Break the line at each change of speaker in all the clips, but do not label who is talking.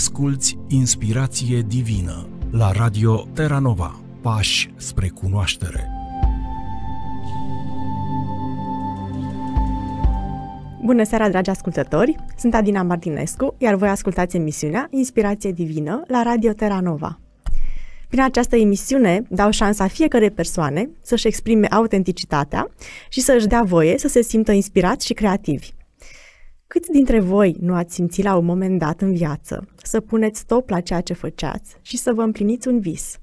Asculți Inspirație Divină la Radio Terranova. Pași spre cunoaștere. Bună seara, dragi ascultători! Sunt Adina Martinescu, iar voi ascultați emisiunea Inspirație Divină la Radio Terranova. Prin această emisiune dau șansa fiecare persoane să-și exprime autenticitatea și să-și dea voie să se simtă inspirați și creativi. Câți dintre voi nu ați simțit la un moment dat în viață să puneți stop la ceea ce făceați și să vă împliniți un vis?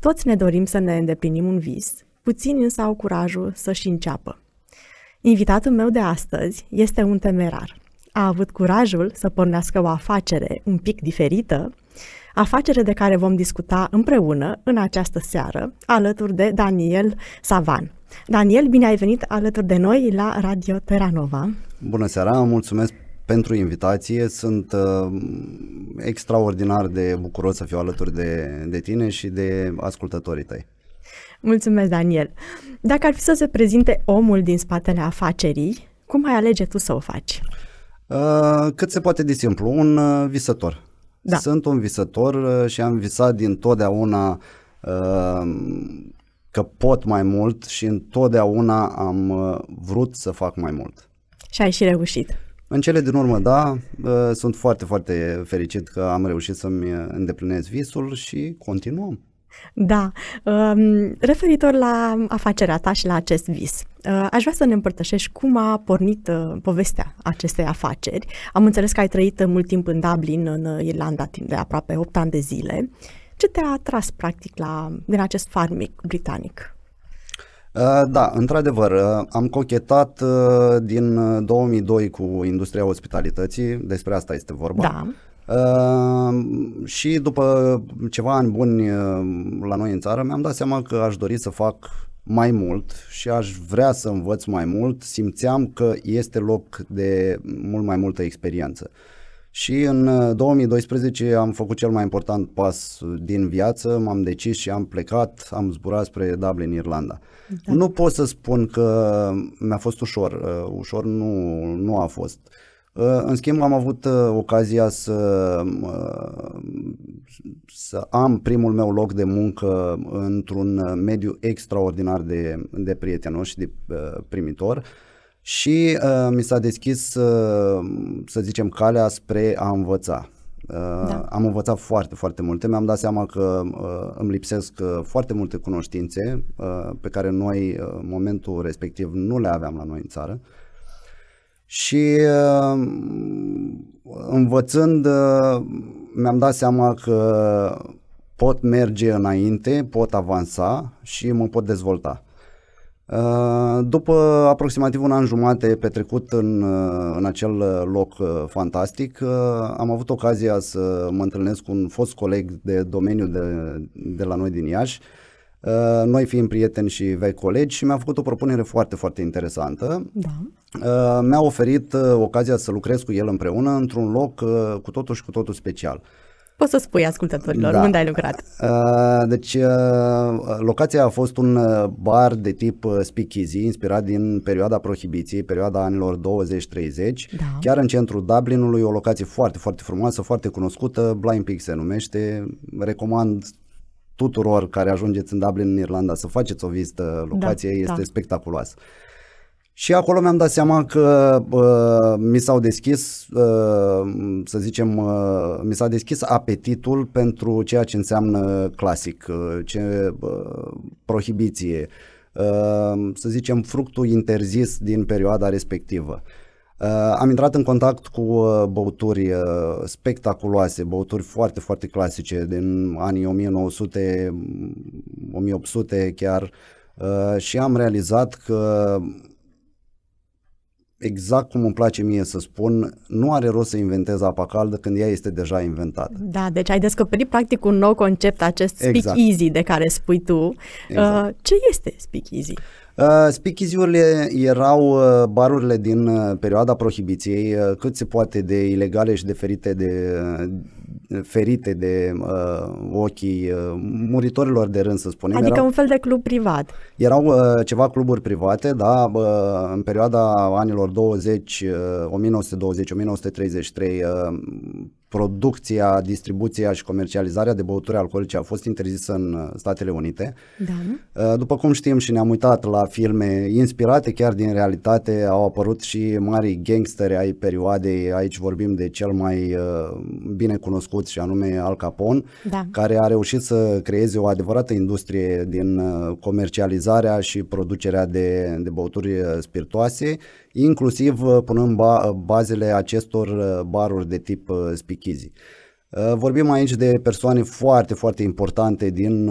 Toți ne dorim să ne îndeplinim un vis, puțini însă au curajul să-și înceapă. Invitatul meu de astăzi este un temerar. A avut curajul să pornească o afacere un pic diferită, afacere de care vom discuta împreună în această seară, alături de Daniel Savan. Daniel, bine ai venit alături de noi la Radio Terra Nova.
Bună seara, mulțumesc pentru invitație. Sunt uh, extraordinar de bucuros să fiu alături de, de tine și de ascultătorii tăi.
Mulțumesc, Daniel. Dacă ar fi să se prezinte omul din spatele afacerii, cum ai alege tu să o
faci? Uh, cât se poate de simplu, un uh, visător. Da. Sunt un visător uh, și am visat din totdeauna uh, că pot mai mult și întotdeauna am uh, vrut să fac mai mult. Și ai și reușit. În cele din urmă, da, sunt foarte, foarte fericit că am reușit să-mi uh, îndeplinez visul și continuăm.
Da. Um, referitor la afacerea ta și la acest vis, uh, aș vrea să ne împărtășești cum a pornit uh, povestea acestei afaceri. Am înțeles că ai trăit mult timp în Dublin, în Irlanda, timp de aproape 8 ani de zile. Ce te-a atras, practic, la, din acest farmic britanic?
Uh, da, într-adevăr, uh, am cochetat uh, din 2002 cu industria ospitalității, despre asta este vorba. Da. Uh, și după ceva ani buni la noi în țară mi-am dat seama că aș dori să fac mai mult și aș vrea să învăț mai mult, simțeam că este loc de mult mai multă experiență. Uh, și în 2012 uh, am făcut cel mai important pas din viață, m-am decis și am plecat, am zburat spre Dublin, Irlanda. Da. Nu pot să spun că mi-a fost ușor, uh, ușor nu, nu a fost. Uh, în schimb, am avut ocazia să, să am primul meu loc de muncă într-un mediu extraordinar de, de prietenos și de primitor și uh, mi s-a deschis, uh, să zicem, calea spre a învăța. Uh, da. Am învățat foarte, foarte multe. Mi-am dat seama că uh, îmi lipsesc uh, foarte multe cunoștințe uh, pe care noi, uh, momentul respectiv, nu le aveam la noi în țară. Și uh, învățând, uh, mi-am dat seama că pot merge înainte, pot avansa și mă pot dezvolta. Uh, după aproximativ un an jumate petrecut în, uh, în acel uh, loc fantastic, am avut ocazia să mă întâlnesc cu un fost coleg de domeniu de, de la noi din Iași, noi fiind prieteni și vei colegi și mi-a făcut o propunere foarte, foarte interesantă. Da. Mi-a oferit ocazia să lucrez cu el împreună într-un loc cu totul și cu totul special. Poți să
spui ascultătorilor da. unde ai lucrat.
Deci, locația a fost un bar de tip speakeasy, inspirat din perioada prohibiției, perioada anilor 20-30, da. chiar în centrul Dublinului, o locație foarte, foarte frumoasă, foarte cunoscută, Blind Pig se numește, recomand tuturor care ajungeți în Dublin, în Irlanda, să faceți o vizită, da, locația da, este da. spectaculoasă. Și acolo mi-am dat seama că uh, mi s-au deschis, uh, să zicem, uh, mi s-a deschis apetitul pentru ceea ce înseamnă clasic, uh, ce, uh, prohibiție, uh, să zicem, fructul interzis din perioada respectivă. Uh, am intrat în contact cu băuturi uh, spectaculoase, băuturi foarte, foarte clasice din anii 1900-1800 chiar uh, și am realizat că exact cum îmi place mie să spun, nu are rost să inventez apa caldă când ea este deja inventată.
Da, deci ai descoperit practic un nou concept, acest speak exact. easy de care spui tu. Uh, exact. ce este
speak easy? Uh, Speakeasy-urile erau uh, barurile din uh, perioada prohibiției, cât se poate de ilegale și de ferite de, ferite de uh, ochii uh, muritorilor de rând, să spunem. Adică erau,
un fel de club privat.
Erau uh, ceva cluburi private, da, uh, în perioada anilor 20, uh, 1920-1933, uh, producția, distribuția și comercializarea de băuturi alcoolice a fost interzisă în uh, Statele Unite. Da. Uh, după cum știm și ne-am uitat la filme inspirate chiar din realitate, au apărut și mari gangsteri ai perioadei, aici vorbim de cel mai uh, bine cunoscut și anume Al Capone, da. care a reușit să creeze o adevărată industrie din comercializarea și producerea de, de băuturi spiritoase inclusiv uh, punând ba- uh, bazele acestor uh, baruri de tip speakeasy. Vorbim aici de persoane foarte, foarte importante din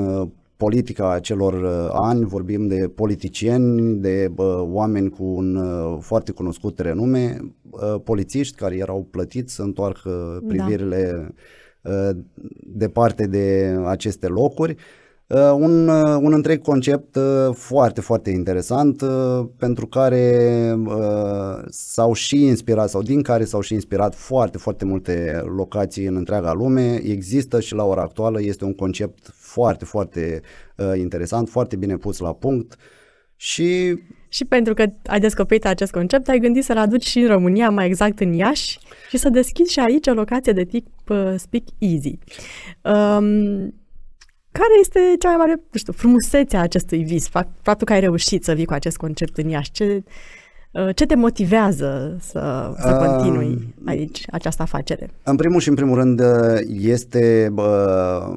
politica acelor ani, vorbim de politicieni, de oameni cu un foarte cunoscut renume, polițiști care erau plătiți să întoarcă da. privirile da. departe de aceste locuri. Uh, un, uh, un întreg concept uh, foarte, foarte interesant pentru care s-au și inspirat sau din care s-au și inspirat foarte, foarte multe locații în întreaga lume. Există și la ora actuală, este un concept foarte, foarte interesant, foarte bine pus la punct și...
Și pentru că ai descoperit acest concept, ai gândit să-l aduci și în România, mai exact în Iași, și să deschizi și aici o locație de tip uh, Speak Easy. Um, care este cea mai mare, nu știu, frumusețea acestui vis? Faptul că ai reușit să vii cu acest concept în Iași, ce, uh, ce te motivează să,
să continui
aici această afacere?
În primul și în primul rând uh, este bă,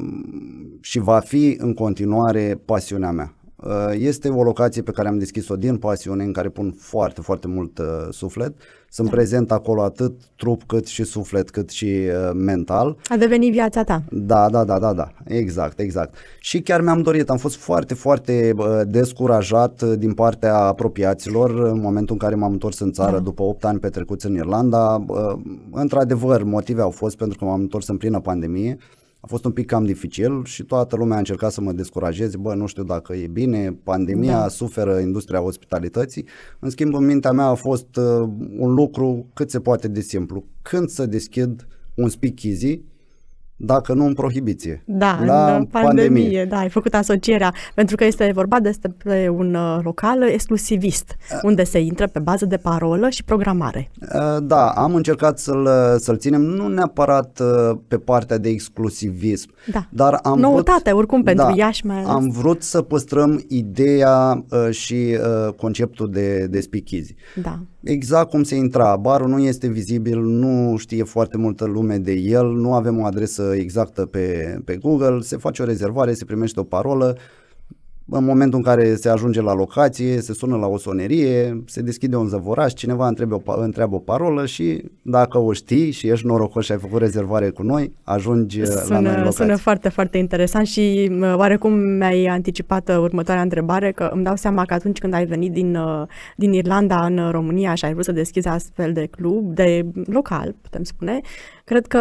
și va fi în continuare pasiunea mea. Uh, este o locație pe care am deschis-o din pasiune, în care pun foarte, foarte mult suflet. Sunt da. prezent acolo atât trup cât și suflet, cât și uh, mental.
A devenit viața ta.
Da, da, da, da, da, exact, exact. Și chiar mi-am dorit, am fost foarte, foarte uh, descurajat uh, din partea apropiaților uh, în momentul în care m-am întors în țară da. după 8 ani petrecuți în Irlanda. Uh, într-adevăr, motive au fost pentru că m-am întors în plină pandemie. Uh, fost un pic cam dificil și toată lumea a încercat să mă descurajeze, bă, nu știu dacă e bine, pandemia, da. suferă industria ospitalității. În schimb, în mintea mea a fost uh, un lucru cât se poate de simplu. Când să deschid un speakeasy dacă nu în prohibiție. Da, la în uh, pandemie, pandemie.
Da, ai făcut asocierea, pentru că este vorba despre un uh, local exclusivist, uh, unde se intră pe bază de parolă și programare.
Uh, da, am încercat să-l, să-l ținem, nu neapărat uh, pe partea de exclusivism, da. dar am Noutate,
vrut, oricum, pentru da, Iași mai ales. Am
vrut să păstrăm ideea uh, și uh, conceptul de, de speakeasy. Da exact cum se intra. Barul nu este vizibil, nu știe foarte multă lume de el, nu avem o adresă exactă pe, pe Google, se face o rezervare, se primește o parolă, în momentul în care se ajunge la locație, se sună la o sonerie, se deschide un zăvoraș, cineva întreabă o, întreabă o parolă și dacă o știi și ești norocos și ai făcut rezervare cu noi, ajungi sună, la noi în locație. Sună
foarte, foarte interesant și oarecum mi-ai anticipat uh, următoarea întrebare, că îmi dau seama că atunci când ai venit din, uh, din Irlanda în România și ai vrut să deschizi astfel de club, de local, putem spune, Cred că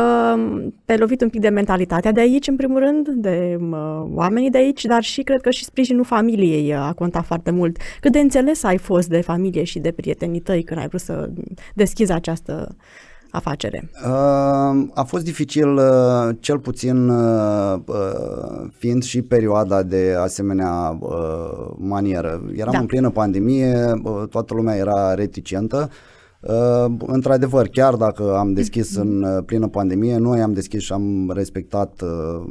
te lovit un pic de mentalitatea de aici, în primul rând, de uh, oamenii de aici, dar și cred că și sprijinul familiei uh, a contat foarte mult. Cât de înțeles ai fost de familie și de prietenii tăi când ai vrut să deschizi această afacere?
Uh, a fost dificil, uh, cel puțin fiind și perioada de asemenea manieră. Eram da. în plină pandemie, toată lumea era reticentă. Uh, într-adevăr, chiar dacă am deschis în uh, plină pandemie, noi am deschis și am respectat uh,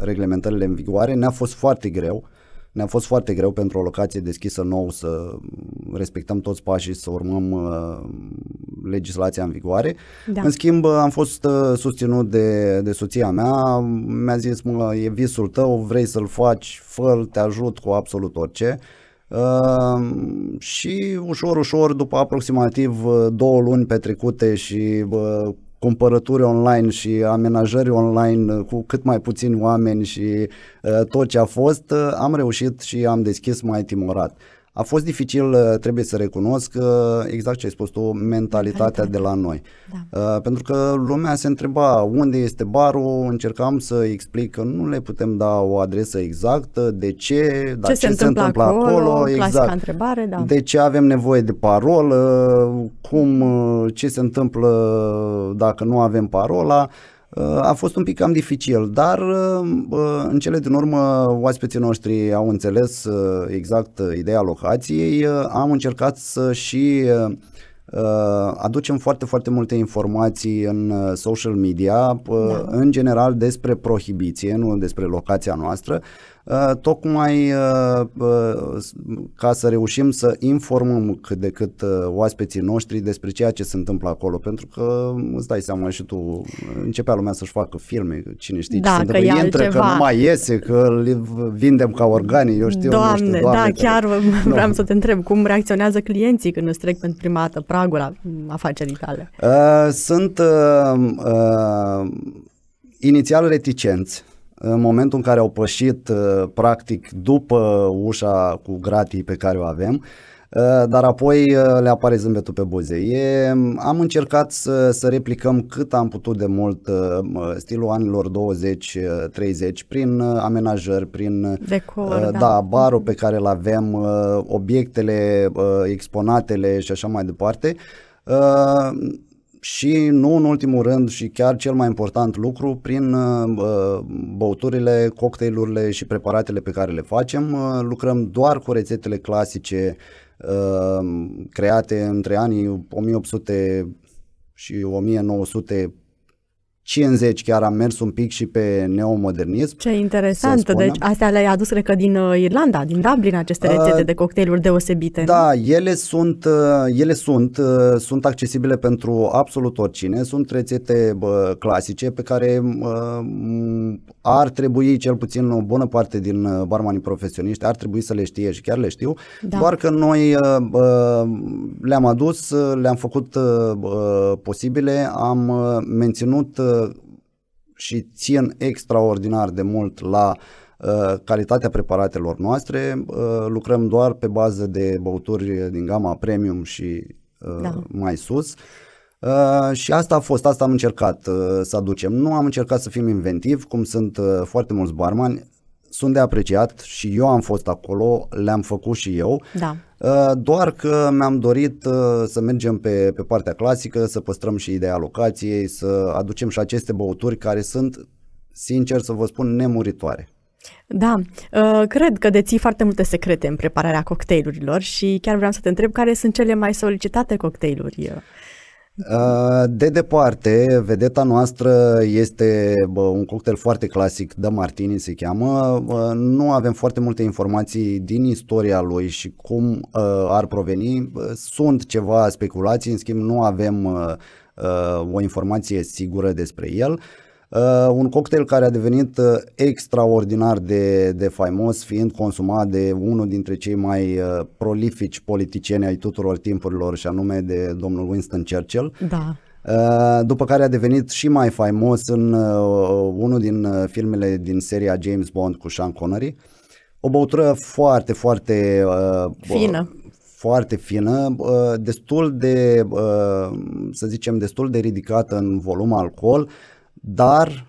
reglementările în vigoare, ne-a fost foarte greu. Ne-a fost foarte greu pentru o locație deschisă nou să respectăm toți pașii, să urmăm uh, legislația în vigoare. Da. În schimb, am fost uh, susținut de, de soția mea, mi-a zis, mă, e visul tău, vrei să-l faci, fă te ajut cu absolut orice. Uh, Ehm, și ușor, ușor, după aproximativ uh, două luni petrecute și uh, cumpărături online și amenajări online uh, cu cât mai puțini oameni și uh, tot ce a fost, uh, am reușit și am deschis mai timorat. A fost dificil, uh, trebuie să recunosc, uh, exact ce ai spus tu, mentalitatea de la noi. Da. Uh, pentru că lumea se întreba unde este barul, încercam să explic că nu le putem da o adresă exactă, de ce, dar ce, ce se, se întâmplă, întâmplă acolo, acolo exact.
întrebare, da.
de ce avem nevoie de parolă, cum, ce se întâmplă dacă nu avem parola. Uh, a fost un pic cam dificil, dar uh, uh, în cele din urmă oaspeții noștri au înțeles exact ideea locației. Am încercat să și aducem foarte, foarte multe informații în social media, da. în general despre prohibiție, nu despre locația noastră, Uh, tocmai uh, uh, ca să reușim să informăm cât de cât oaspeții noștri despre ceea ce se întâmplă acolo, pentru că îți dai seama și tu, începea lumea să-și facă filme, cine știe da, ce se întâmplă, că intră, altceva. că nu mai iese, că le vindem ca organe, eu știu, doamne, da, nu știu, doamne, da, chiar doamne.
vreau să te întreb, cum reacționează clienții când îți trec pentru prima dată pragul afacerii
tale? Sunt uh, uh, inițial reticenți, în momentul în care au pășit uh, practic după ușa cu gratii pe care o avem, uh, dar apoi uh, le apare zâmbetul pe buze. E, am încercat să, să replicăm cât am putut de mult stilul anilor 20-30 prin amenajări, prin
Decor, da. da,
barul pe care îl avem, obiectele, exponatele și așa mai departe și nu în ultimul rând și chiar cel mai important lucru prin uh, uh, băuturile, cocktailurile și preparatele pe care le facem. Uh, lucrăm doar cu rețetele clasice create între anii 1800 și 1900 50 chiar am mers un pic și pe neomodernism. Ce interesant, deci
astea le-ai adus cred că din uh, Irlanda, din Dublin, aceste uh, rețete uh, de
cocktailuri deosebite. Da, ele sunt, uh, ele sunt, sunt accesibile pentru absolut oricine, sunt rețete bă, clasice pe care bă, ar trebui cel puțin o bună parte din barmanii profesioniști, ar trebui să le știe și chiar le știu, da. doar că noi le-am adus, le-am făcut bă, posibile, am menținut și țin extraordinar de mult la uh, calitatea preparatelor noastre. Uh, lucrăm doar pe bază de băuturi din gama premium și uh, da. mai sus. Uh, și asta a fost, asta am încercat uh, să aducem. Nu am încercat să fim inventivi, cum sunt uh, foarte mulți barmani, sunt de apreciat și eu am fost acolo, le-am făcut și eu. Da. Uh, doar că mi-am dorit uh, să mergem pe, pe partea clasică, să păstrăm și ideea locației, să aducem și aceste băuturi care sunt, sincer să vă spun, nemuritoare.
Da, uh, cred că deții foarte multe secrete în prepararea cocktailurilor și chiar vreau să te întreb care sunt cele mai solicitate cocktailuri
Uh, de departe, vedeta noastră este bă, un cocktail foarte clasic, de Martini se cheamă. Nu avem foarte multe informații din istoria lui și cum uh, ar proveni. Sunt ceva speculații, în schimb nu avem uh, o informație sigură despre el. Uh, un cocktail care a devenit uh, extraordinar de, de faimos, fiind consumat de unul dintre cei mai uh, prolifici politicieni ai tuturor timpurilor, și anume de domnul Winston Churchill. Da după care a devenit și mai faimos în unul din filmele din seria James Bond cu Sean Connery. O băutură foarte, foarte fină. Foarte fină, destul de, să zicem, destul de ridicată în volum alcool, dar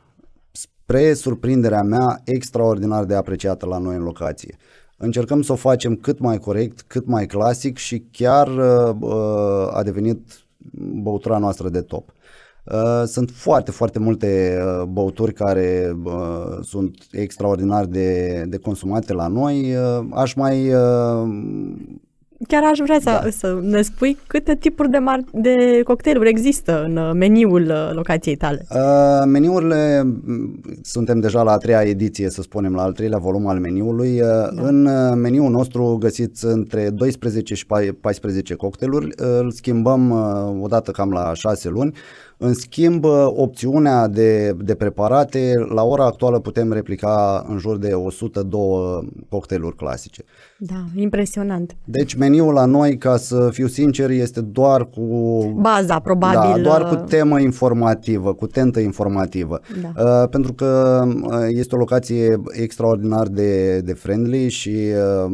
spre surprinderea mea extraordinar de apreciată la noi în locație. Încercăm să o facem cât mai corect, cât mai clasic și chiar uh, uh, a devenit băutura noastră de top. Uh, sunt foarte, foarte multe uh, băuturi care uh, sunt extraordinar de, de consumate la noi. Uh, aș mai uh,
chiar aș vrea să, da. să ne spui câte tipuri de, mar- de cocktailuri există în uh, meniul uh, locației tale.
Uh, meniurile, suntem deja la a treia ediție, să spunem, la al treilea volum al meniului. Uh, da. În meniul nostru găsiți între 12 și 14 cocktailuri, îl schimbăm o dată cam la 6 luni. În schimb, opțiunea de, de preparate, la ora actuală putem replica în jur de 102 cocktailuri clasice.
Da, impresionant.
Deci meniul la noi, ca să fiu sincer, este doar cu... Baza,
da, probabil. Da, doar cu uh,
temă informativă, cu tentă informativă. Da. Uh, pentru că uh, este o locație extraordinar de, de friendly și uh,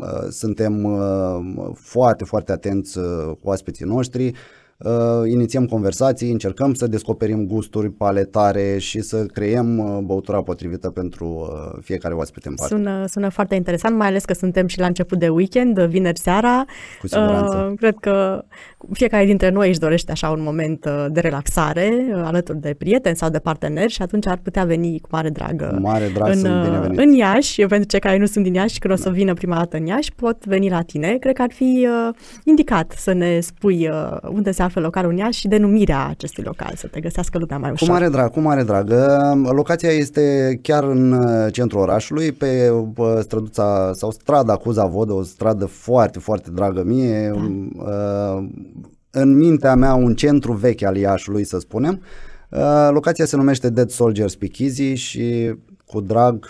uh suntem uh, foarte, foarte atenți cu aspeții noștri. Uh, Uh, inițiem conversații, încercăm să descoperim gusturi paletare și să creăm uh, băutura potrivită pentru uh, fiecare oaspete în parte.
Sună, sună foarte interesant, mai ales că suntem și la început de weekend, vineri seara. Cu siguranță. Cred că fiecare dintre noi își dorește așa un moment de relaxare alături de prieteni sau de parteneri și atunci ar putea veni cu mare dragă
mare drag în, în
Iași. Pentru cei care nu sunt din Iași, când o să da. vină prima dată în Iași, pot veni la tine. Cred că ar fi indicat să ne spui unde se află localul în Iași și denumirea acestui local, să te găsească lumea mai ușor. Cum are
drag, cum are drag. Ehm, locația este chiar în eh, centrul orașului, pe eh, străduța sau strada cu Zavod, o stradă foarte, foarte dragă mie. Da. Ehm, eh, în mintea mea un centru vechi al Iașului, să spunem. Locația se numește Dead Soldiers Pichizi și cu drag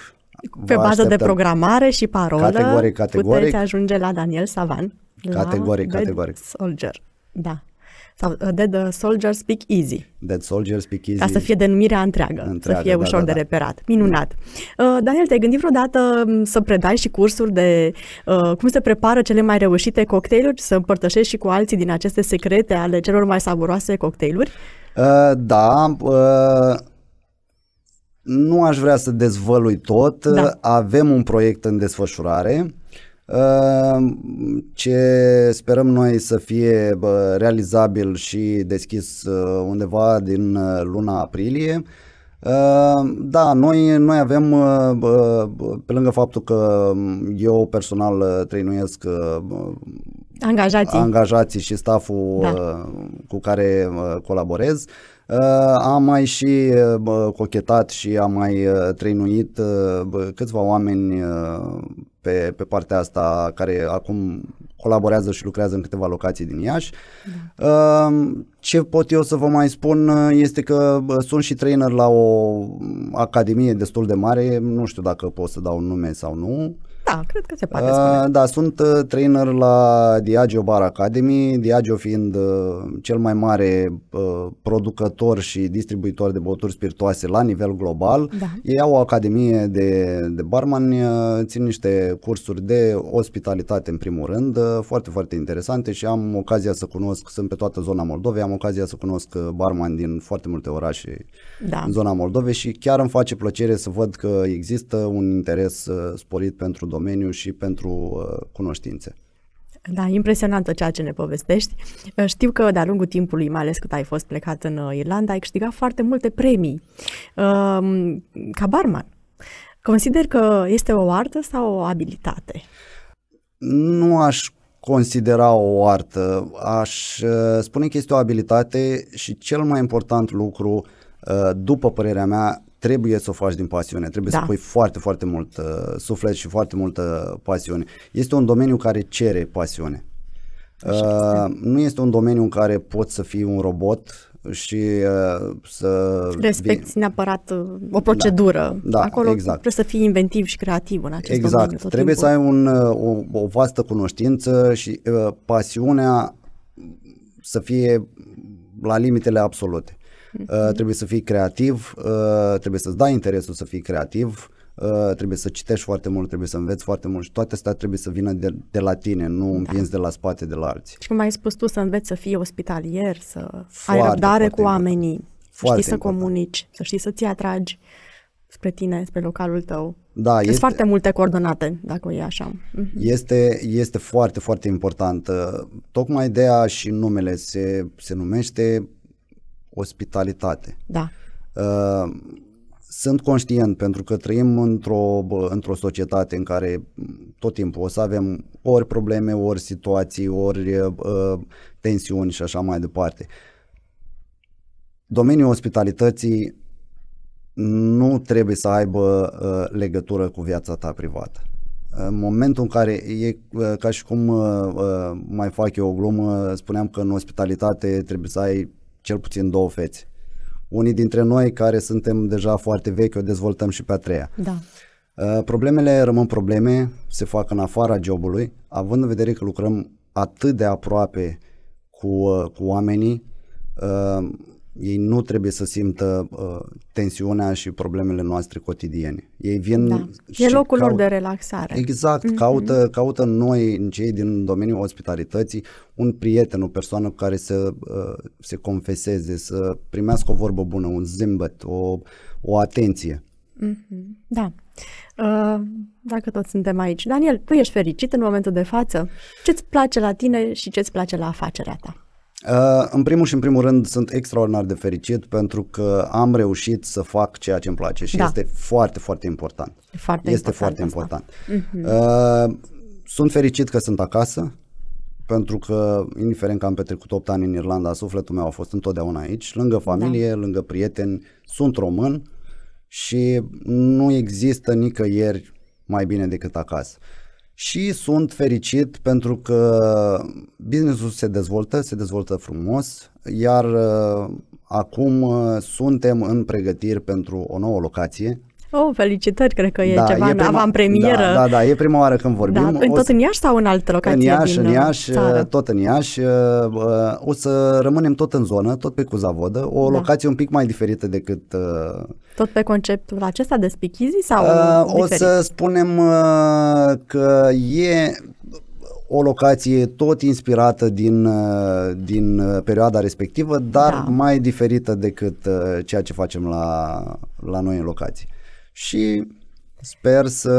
pe bază de programare și parolă categoric, categoric. puteți
ajunge la Daniel Savan. Categoric, la categoric. Soldier. Da sau uh, Dead Soldiers Speak Easy.
Dead Soldiers Speak Easy. Ca să fie denumirea întreagă, întreagă să fie da, ușor da, da. de
reperat. Minunat. Da. Uh, Daniel, te-ai gândit vreodată um, să predai și cursuri de uh, cum se prepară cele mai reușite cocktailuri, să împărtășești și cu alții din aceste secrete ale celor mai
savuroase cocktailuri? Uh, da, uh, nu aș vrea să dezvălui tot. Da. Avem un proiect în desfășurare Ehm, ce sperăm noi să fie realizabil și deschis uh, undeva din uh, luna aprilie. Ehm, da, noi, noi avem, uh, pe lângă faptul că mm, eu personal trăinuiesc angajații, angajații și staful da. cu care colaborez, am mai și cochetat și am mai trăinuit câțiva oameni pe, pe partea asta care acum colaborează și lucrează în câteva locații din Iași. Da. Ce pot eu să vă mai spun este că sunt și trainer la o academie destul de mare, nu știu dacă pot să dau un nume sau nu, da, cred că se poate spune. Uh, da, sunt uh, trainer la Diageo Bar Academy, Diageo fiind uh, cel mai mare uh, producător și distribuitor de băuturi spiritoase la nivel global. Da. Ei au o academie de, de barmani, uh, țin niște cursuri de ospitalitate în primul rând, uh, foarte, foarte interesante și am ocazia să cunosc, sunt pe toată zona Moldovei, am ocazia să cunosc barman din foarte multe orașe da. în zona Moldovei și chiar îmi face plăcere să văd că există un interes sporit pentru domeniu și pentru uh, cunoștințe.
Da, impresionantă ceea ce ne povestești. Uh, știu că de-a lungul timpului, mai ales cât ai fost plecat în uh, Irlanda, ai câștigat foarte multe premii um, ca barman. Consider că este o artă sau o abilitate?
Nu aș considera o artă. Aș spune că este o abilitate și cel mai important lucru, după părerea mea, trebuie să o faci din pasiune, trebuie da. să pui foarte, foarte mult uh, suflet și foarte multă pasiune. Este un domeniu care cere pasiune. uh, nu este un domeniu în care poți să fii un robot și uh, să... Respecti
vii... neapărat uh, o procedură. Da, da, Acolo exact. trebuie să fii inventiv și creativ în acest exact. domeniu. Exact. Trebuie timpul.
să ai un, uh, o, o vastă cunoștință și uh, pasiunea să fie la limitele absolute. Mhm. Uh, trebuie să fii creativ, uh, trebuie să-ți dai interesul să fii creativ, uh, trebuie să citești foarte mult, trebuie să înveți foarte mult și toate astea trebuie să vină de, de la tine, nu da. împins de la spate de la alții.
Și cum ai spus tu, să înveți să fii ospitalier, să
foarte, ai răbdare
cu oamenii, să știi să important. comunici, să știi să-ți atragi spre tine, spre localul tău.
Da, Sunt este, foarte
multe coordonate, dacă e așa. Mhm.
Este, este foarte, foarte important. Uh, tocmai ideea și numele se, se numește ospitalitate. Da. Uh, sunt conștient pentru că trăim într-o, într-o societate în care tot timpul o să avem ori probleme, ori situații, ori uh, tensiuni și așa mai departe. Domeniul ospitalității nu trebuie să aibă uh, legătură cu viața ta privată. În momentul în care e uh, ca și cum uh, uh, mai fac eu o glumă, spuneam că în ospitalitate trebuie să ai cel puțin două fețe. Unii dintre noi care suntem deja foarte vechi o dezvoltăm și pe a treia. Da. Uh, problemele rămân probleme, se fac în afara jobului, având în vedere că lucrăm atât de aproape cu, uh, cu oamenii, uh, ei nu trebuie să simtă uh, tensiunea și problemele noastre cotidiene. Ei vin da. și E locul caut... lor de
relaxare. Exact, mm-hmm. caută,
caută noi, în cei din domeniul ospitalității, un prieten, o persoană cu care să uh, se confeseze, să primească o vorbă bună, un zâmbet, o, o atenție.
Mm-hmm. Da. Uh, dacă toți suntem aici. Daniel, tu ești fericit în momentul de față? Ce-ți place la tine și ce-ți place la afacerea ta?
Uh, în primul și în primul rând sunt extraordinar de fericit pentru că am reușit să fac ceea ce îmi place și da. este foarte, foarte important. Foarte este important foarte important. Uh-huh. Sunt fericit că sunt acasă pentru că indiferent că am petrecut 8 ani în Irlanda, sufletul meu a fost întotdeauna aici, lângă da. familie, da. lângă prieteni, sunt român și nu există nicăieri mai bine decât acasă și sunt fericit pentru că businessul se dezvoltă, se dezvoltă frumos, iar uh, acum uh, suntem în pregătiri pentru o nouă locație
Oh, felicitări, cred că e da, ceva e prima, avant-premieră. Da, da,
da, e prima oară când vorbim. Da, în, tot să... în
Iași sau în altă locație? În Iași, din în uh, Iași, țară? Uh,
tot în Iași. Uh, o să rămânem tot în zonă, tot pe Cuzavodă, o da. locație un pic mai diferită decât...
Tot pe conceptul acesta de spichizii sau uh, O să
spunem că e o locație tot inspirată din, din perioada respectivă, dar da. mai diferită decât ceea ce facem la, la noi în locație și Sper să,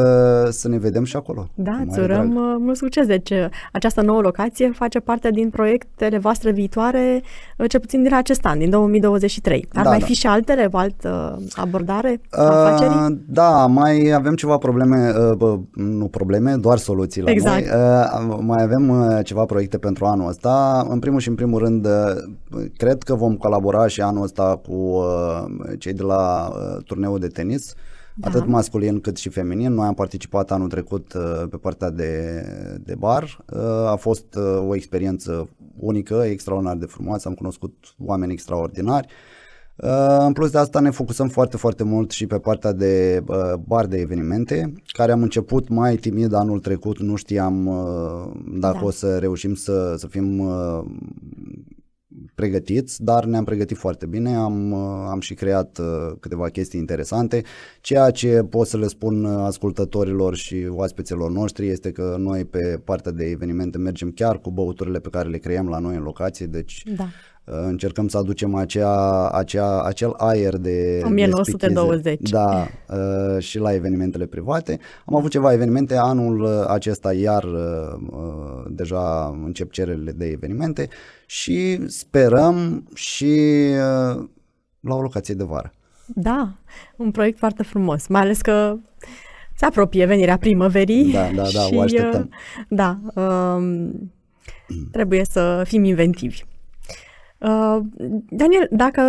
să ne vedem și acolo.
Da, îți urăm drag. Uh, mult succes. Deci uh, această nouă locație face parte din proiectele voastre viitoare, uh, cel puțin din acest an, din 2023. Ar da, mai da. fi și altele, o altă abordare
uh, afacerii? Da, mai avem ceva probleme, uh, nu probleme, doar soluții la exact. noi. Uh, mai avem uh, ceva proiecte pentru anul ăsta. În primul și în primul rând, uh, cred că vom colabora și anul ăsta cu uh, cei de la uh, turneul de tenis. Uh, da. atât masculin cât și feminin. Noi am participat anul trecut uh, pe partea de, de bar. Uh, a fost uh, o experiență unică, extraordinar de frumoasă, am cunoscut oameni extraordinari. În plus de asta ne focusăm foarte, foarte mult și pe partea de bar de evenimente, care am început mai timid anul trecut, nu știam dacă da. o să reușim să, să fim pregătiți, dar ne-am pregătit foarte bine, am, uh, am și creat uh, câteva chestii interesante. Ceea ce pot să le spun uh, ascultătorilor și oaspeților noștri este că noi pe partea de evenimente mergem chiar cu băuturile pe care le creăm la noi în locație, deci da. Uh, încercăm să aducem acea, acea, acel aer de 1920. De da, uh, și la evenimentele private. Am avut ceva evenimente anul acesta iar uh, deja încep cererile de evenimente și sperăm și la o locație de vară.
Da, un proiect foarte frumos, mai ales că se apropie venirea primăverii. Da, da, da, și, o așteptăm. Da, um, trebuie să fim inventivi. Uh, Daniel, dacă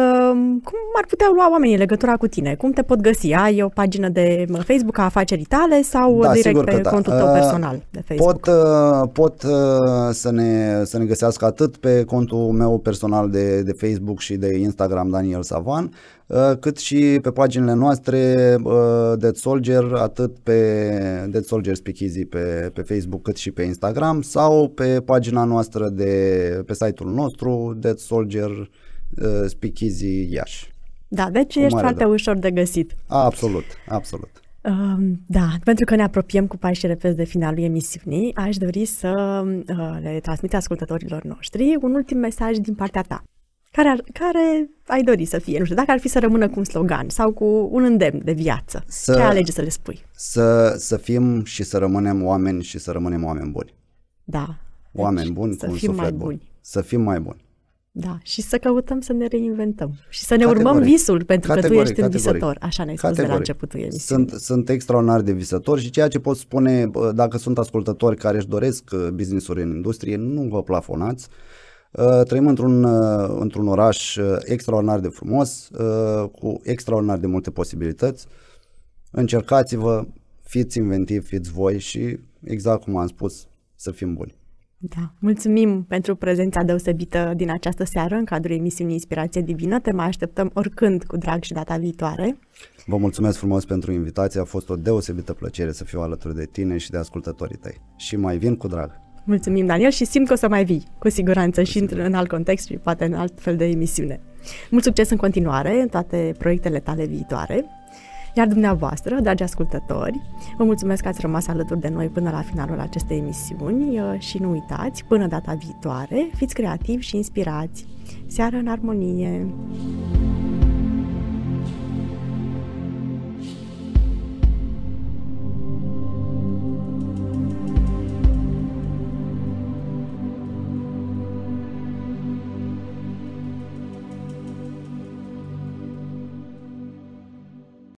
cum ar putea lua oamenii legătura cu tine? Cum te pot găsi? Ai o pagină de uh, Facebook a afacerii tale sau da, direct pe da. contul tău uh, personal de Facebook?
Pot, pot să, ne, să ne găsească atât pe contul meu personal de, de Facebook și de Instagram Daniel Savan, Uh, cât și pe paginile noastre Dead uh, Soldier, atât pe Dead Soldier Speak Easy pe, pe Facebook cât și pe Instagram sau pe pagina noastră de pe site-ul nostru Dead Soldier uh, Speak Easy Iași.
Da, deci Cu ești foarte ușor de găsit.
A, absolut, absolut.
Um, da, pentru că ne apropiem cu pași repede de finalul emisiunii, aș dori să le transmit ascultătorilor noștri un ultim mesaj din partea ta. Care, ar, care ai dori să fie? Nu știu, dacă ar fi să rămână cu un slogan sau cu un îndemn de viață,
să, ce alegi să le spui? Să, să fim și să rămânem oameni și să rămânem oameni buni. Da. Oameni deci, buni să cu un fim suflet mai bun. buni. Să fim mai buni.
Da, și să căutăm să ne reinventăm și să ne categoric. urmăm visul, pentru categoric, că tu ești categoric. un visător, așa ne-ai spus categoric. de la începutul
emisiunii. Sunt, sunt extraordinar de visător și ceea ce pot spune, dacă sunt ascultători care își doresc uh, business-uri în industrie, nu vă plafonați, uh, Uh, trăim într-un, uh, într-un oraș uh, extraordinar de frumos, cu extraordinar de multe posibilități. Încercați-vă, fiți inventivi, fiți voi și, exact cum am spus, să fim buni.
Da, mulțumim pentru prezența deosebită din această seară în cadrul emisiunii Inspirație Divină. Te mai așteptăm oricând cu drag și data viitoare.
Vă mulțumesc frumos pentru invitație, a fost o deosebită plăcere să fiu alături de tine și de ascultătorii tăi. Și mai vin cu drag!
Mulțumim, Daniel, și simt că o să mai vii, cu siguranță, și în, în alt context și poate în alt fel de emisiune. Mult succes în continuare în toate proiectele tale viitoare. Iar dumneavoastră, dragi ascultători, vă mulțumesc că ați rămas alături de noi până la finalul acestei emisiuni uh, și nu uitați, până data viitoare, fiți creativi și inspirați. Seară în armonie!